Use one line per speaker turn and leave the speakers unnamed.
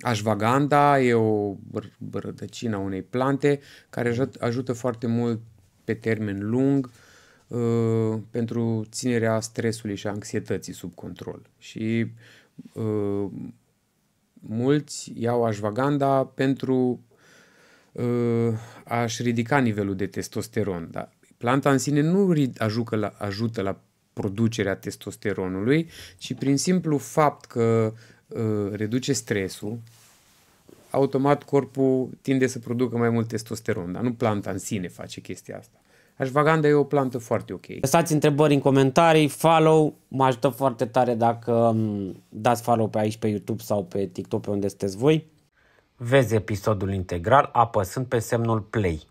Ashwagandha e o rădăcină a unei plante care ajută foarte mult pe termen lung uh, pentru ținerea stresului și anxietății sub control. Și uh, mulți iau ashwagandha pentru uh, a-și ridica nivelul de testosteron. Dar planta în sine nu ajută la, ajută la producerea testosteronului, ci prin simplu fapt că Uh, reduce stresul, automat corpul tinde să producă mai mult testosteron, dar nu planta în sine face chestia asta. Ashwagandha e o plantă foarte ok.
Lăsați întrebări în comentarii, follow, mă ajută foarte tare dacă um, dați follow pe aici pe YouTube sau pe TikTok pe unde sunteți voi. Vezi episodul integral apăsând pe semnul play.